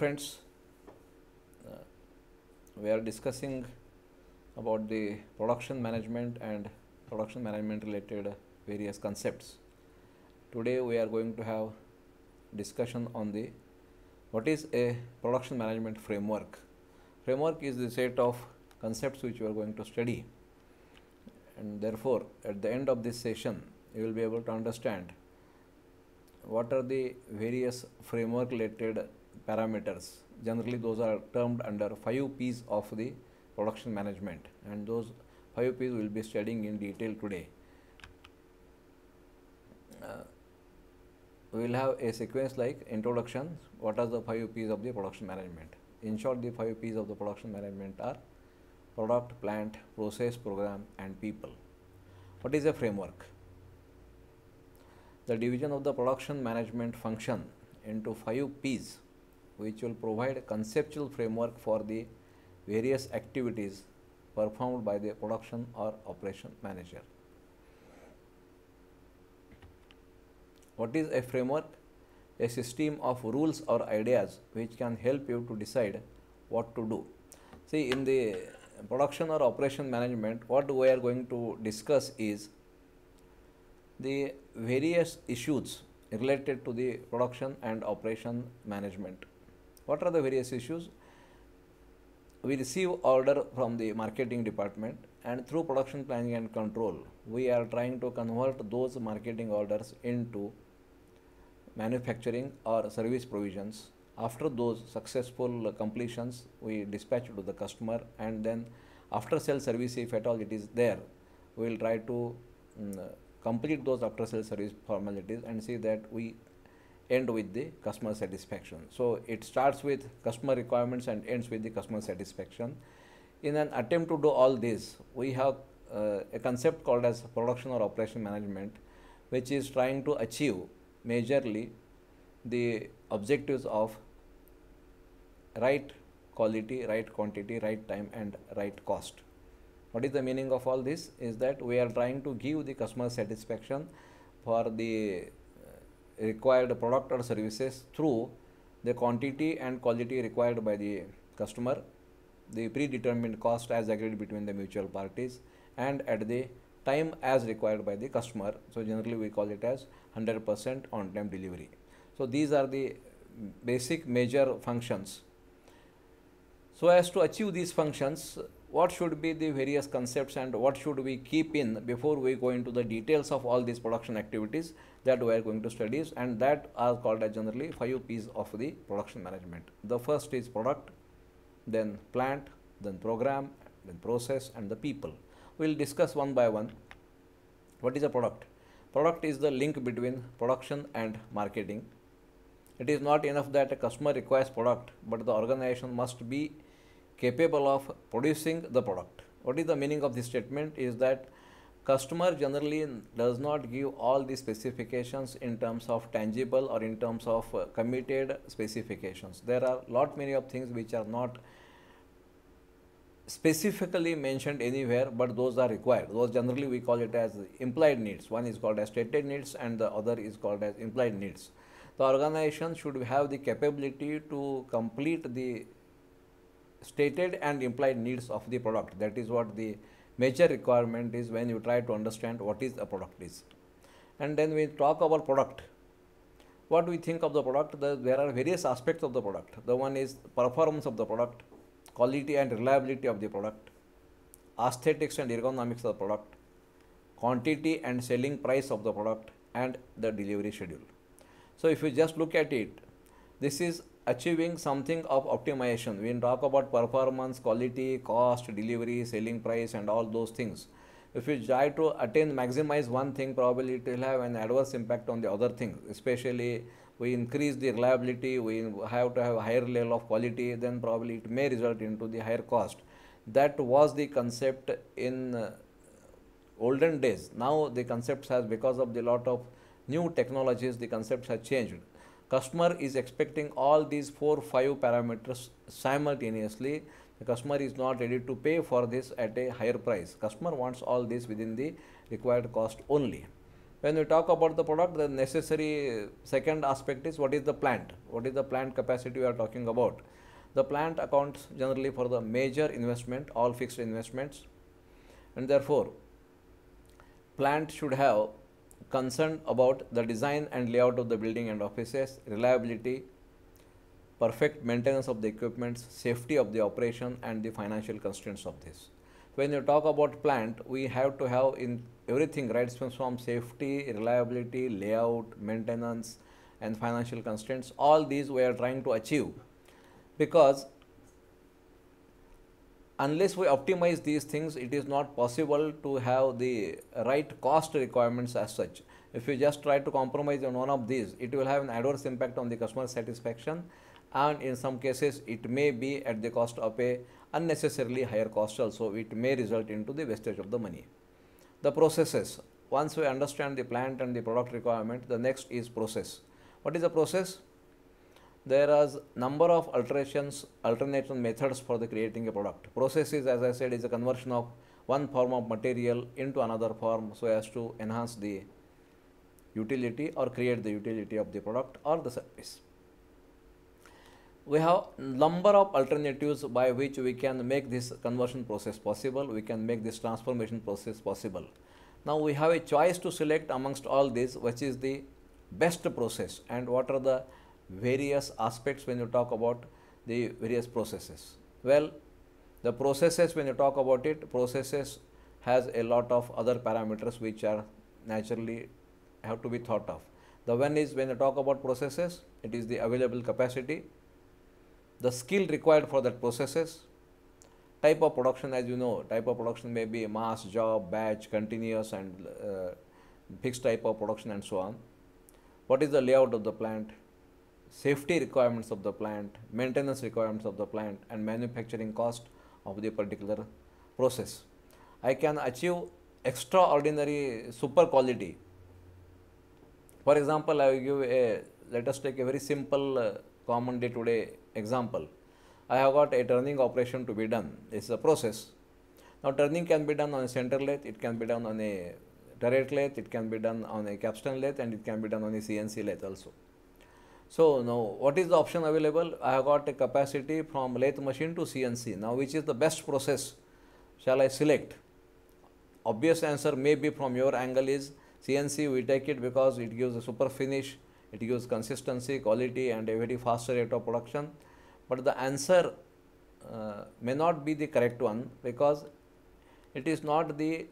friends uh, we are discussing about the production management and production management related various concepts today we are going to have discussion on the what is a production management framework framework is the set of concepts which we are going to study and therefore at the end of this session you will be able to understand what are the various framework related parameters. Generally, those are termed under 5 P's of the production management, and those 5 P's will be studying in detail today. Uh, we will have a sequence like introduction, what are the 5 P's of the production management. In short, the 5 P's of the production management are product, plant, process, program, and people. What is a framework? The division of the production management function into 5 P's which will provide a conceptual framework for the various activities performed by the production or operation manager. What is a framework? A system of rules or ideas which can help you to decide what to do. See, in the production or operation management, what we are going to discuss is the various issues related to the production and operation management. What are the various issues? We receive order from the marketing department and through production planning and control, we are trying to convert those marketing orders into manufacturing or service provisions. After those successful completions, we dispatch to the customer and then after sale service if at all it is there, we will try to um, complete those after sale service formalities and see that we end with the customer satisfaction. So it starts with customer requirements and ends with the customer satisfaction. In an attempt to do all this, we have uh, a concept called as production or operation management, which is trying to achieve majorly the objectives of right quality, right quantity, right time and right cost. What is the meaning of all this is that we are trying to give the customer satisfaction for the required product or services through the quantity and quality required by the customer, the predetermined cost as agreed between the mutual parties, and at the time as required by the customer. So generally we call it as 100% on-time delivery. So these are the basic major functions. So as to achieve these functions, what should be the various concepts and what should we keep in before we go into the details of all these production activities that we are going to study and that are called as generally five P's of the production management. The first is product, then plant, then program, then process and the people. We will discuss one by one. What is a product? Product is the link between production and marketing. It is not enough that a customer requires product, but the organization must be capable of producing the product. What is the meaning of this statement is that customer generally does not give all the specifications in terms of tangible or in terms of uh, committed specifications. There are lot many of things which are not specifically mentioned anywhere but those are required those generally we call it as implied needs one is called as stated needs and the other is called as implied needs the organization should have the capability to complete the stated and implied needs of the product. That is what the major requirement is when you try to understand what is a product is. And then we talk about product. What do we think of the product? The, there are various aspects of the product. The one is performance of the product, quality and reliability of the product, aesthetics and ergonomics of the product, quantity and selling price of the product, and the delivery schedule. So if you just look at it, this is achieving something of optimization we talk about performance quality cost delivery selling price and all those things if you try to attain maximize one thing probably it will have an adverse impact on the other thing especially we increase the reliability we have to have higher level of quality then probably it may result into the higher cost that was the concept in uh, olden days now the concepts has because of the lot of new technologies the concepts have changed customer is expecting all these four five parameters simultaneously the customer is not ready to pay for this at a higher price customer wants all this within the required cost only when we talk about the product the necessary second aspect is what is the plant what is the plant capacity we are talking about the plant accounts generally for the major investment all fixed investments and therefore plant should have concerned about the design and layout of the building and offices, reliability, perfect maintenance of the equipment, safety of the operation and the financial constraints of this. When you talk about plant, we have to have in everything, right, from safety, reliability, layout, maintenance and financial constraints, all these we are trying to achieve because unless we optimize these things, it is not possible to have the right cost requirements as such. If you just try to compromise on one of these, it will have an adverse impact on the customer satisfaction and in some cases it may be at the cost of a unnecessarily higher cost also. It may result into the wastage of the money. The processes. Once we understand the plant and the product requirement, the next is process. What is the process? there are number of alterations, alternative methods for the creating a product. Processes, as I said, is a conversion of one form of material into another form so as to enhance the utility or create the utility of the product or the service. We have number of alternatives by which we can make this conversion process possible, we can make this transformation process possible. Now we have a choice to select amongst all these which is the best process and what are the various aspects when you talk about the various processes? Well, the processes when you talk about it, processes has a lot of other parameters which are naturally have to be thought of. The one is when you talk about processes, it is the available capacity, the skill required for that processes, type of production as you know, type of production may be mass, job, batch, continuous and uh, fixed type of production and so on. What is the layout of the plant? safety requirements of the plant, maintenance requirements of the plant and manufacturing cost of the particular process. I can achieve extraordinary super quality. For example, I will give a, let us take a very simple uh, common day to day example. I have got a turning operation to be done. This is a process. Now turning can be done on a center lathe, it can be done on a turret lathe, it can be done on a capstan lathe and it can be done on a CNC lathe also. So now what is the option available? I have got a capacity from lathe machine to CNC. Now which is the best process shall I select? Obvious answer may be from your angle is CNC we take it because it gives a super finish, it gives consistency, quality and a very faster rate of production. But the answer uh, may not be the correct one because it is not the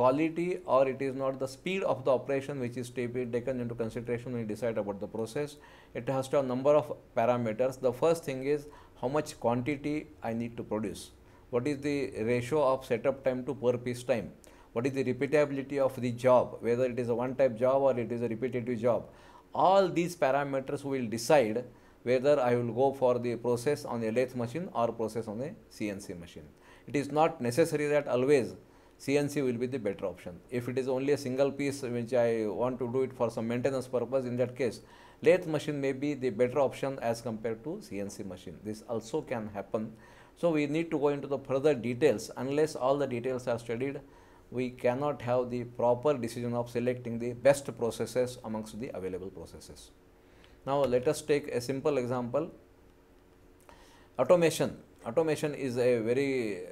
quality or it is not the speed of the operation which is taken into consideration when you decide about the process. It has to have number of parameters. The first thing is how much quantity I need to produce. What is the ratio of setup time to per piece time? What is the repeatability of the job, whether it is a one type job or it is a repetitive job. All these parameters will decide whether I will go for the process on a lathe machine or process on a CNC machine. It is not necessary that always CNC will be the better option. If it is only a single piece which I want to do it for some maintenance purpose, in that case, lathe machine may be the better option as compared to CNC machine. This also can happen. So we need to go into the further details. Unless all the details are studied, we cannot have the proper decision of selecting the best processes amongst the available processes. Now let us take a simple example. Automation. Automation is a very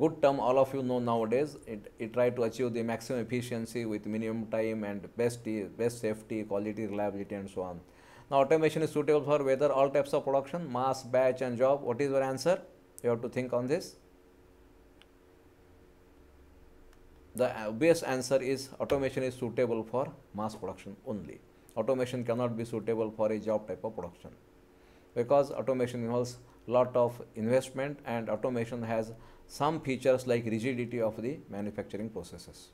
good term all of you know nowadays it, it try to achieve the maximum efficiency with minimum time and best best safety quality reliability and so on now automation is suitable for whether all types of production mass batch and job what is your answer you have to think on this the obvious answer is automation is suitable for mass production only automation cannot be suitable for a job type of production because automation involves lot of investment and automation has some features like rigidity of the manufacturing processes.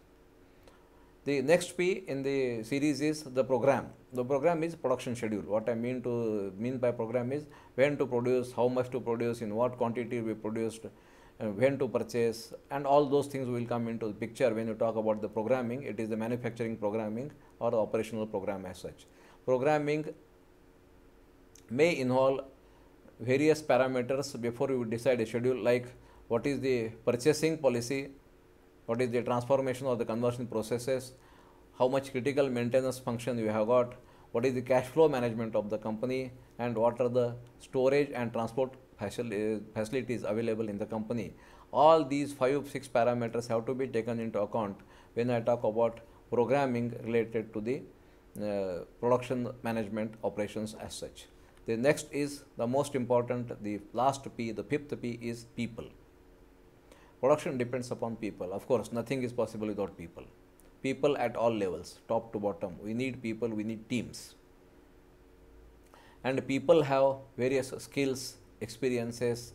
The next P in the series is the program. The program is production schedule. What I mean to mean by program is when to produce, how much to produce, in what quantity we produced, uh, when to purchase, and all those things will come into the picture when you talk about the programming. It is the manufacturing programming or the operational program as such. Programming may involve various parameters before you decide a schedule like what is the purchasing policy, what is the transformation or the conversion processes, how much critical maintenance function you have got, what is the cash flow management of the company and what are the storage and transport facilities available in the company. All these five, six parameters have to be taken into account when I talk about programming related to the uh, production management operations as such. The next is the most important, the last P, the fifth P is people. Production depends upon people. Of course, nothing is possible without people. People at all levels, top to bottom. We need people, we need teams. And people have various skills, experiences,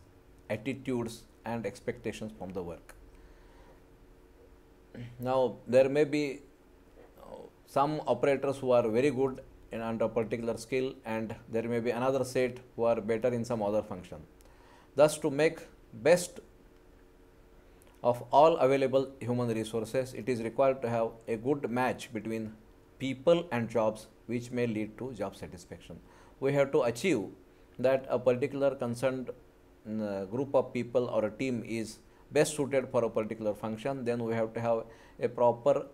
attitudes, and expectations from the work. Now, there may be uh, some operators who are very good in under particular skill and there may be another set who are better in some other function. Thus to make best of all available human resources, it is required to have a good match between people and jobs which may lead to job satisfaction. We have to achieve that a particular concerned mm, uh, group of people or a team is best suited for a particular function, then we have to have a proper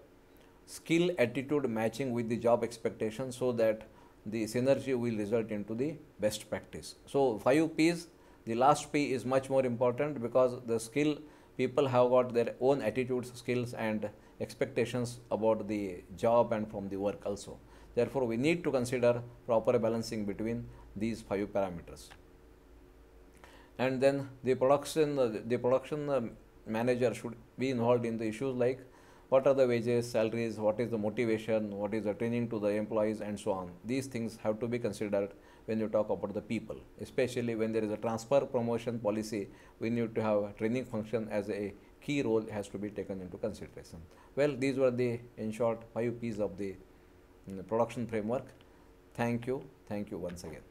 skill attitude matching with the job expectation so that the synergy will result into the best practice. So, 5 P's, the last P is much more important because the skill people have got their own attitudes, skills and expectations about the job and from the work also. Therefore, we need to consider proper balancing between these five parameters. And then the production, the production um, manager should be involved in the issues like what are the wages, salaries, what is the motivation, what is the training to the employees and so on. These things have to be considered when you talk about the people, especially when there is a transfer promotion policy, we need to have training function as a key role has to be taken into consideration. Well, these were the, in short, five P's of the mm, production framework. Thank you. Thank you once again.